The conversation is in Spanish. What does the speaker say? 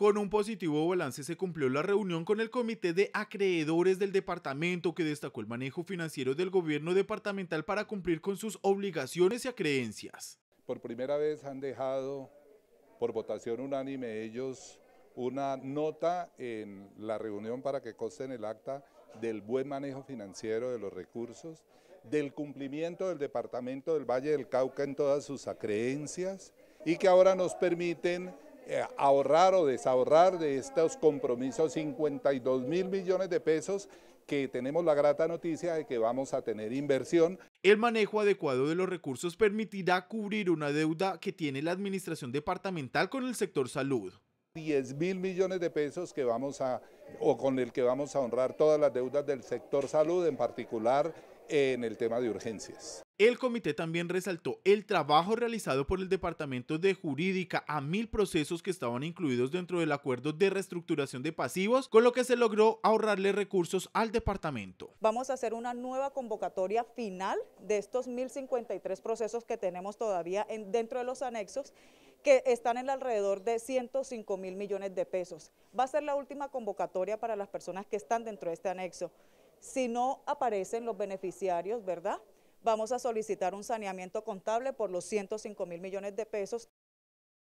Con un positivo balance se cumplió la reunión con el Comité de Acreedores del Departamento que destacó el manejo financiero del gobierno departamental para cumplir con sus obligaciones y acreencias. Por primera vez han dejado por votación unánime ellos una nota en la reunión para que conste en el acta del buen manejo financiero de los recursos, del cumplimiento del Departamento del Valle del Cauca en todas sus acreencias y que ahora nos permiten eh, ahorrar o desahorrar de estos compromisos 52 mil millones de pesos que tenemos la grata noticia de que vamos a tener inversión. El manejo adecuado de los recursos permitirá cubrir una deuda que tiene la administración departamental con el sector salud. 10 mil millones de pesos que vamos a, o con el que vamos a honrar todas las deudas del sector salud, en particular en el tema de urgencias. El comité también resaltó el trabajo realizado por el Departamento de Jurídica a mil procesos que estaban incluidos dentro del acuerdo de reestructuración de pasivos, con lo que se logró ahorrarle recursos al departamento. Vamos a hacer una nueva convocatoria final de estos 1053 procesos que tenemos todavía dentro de los anexos que están en alrededor de 105 mil millones de pesos. Va a ser la última convocatoria para las personas que están dentro de este anexo. Si no aparecen los beneficiarios, ¿verdad? Vamos a solicitar un saneamiento contable por los 105 mil millones de pesos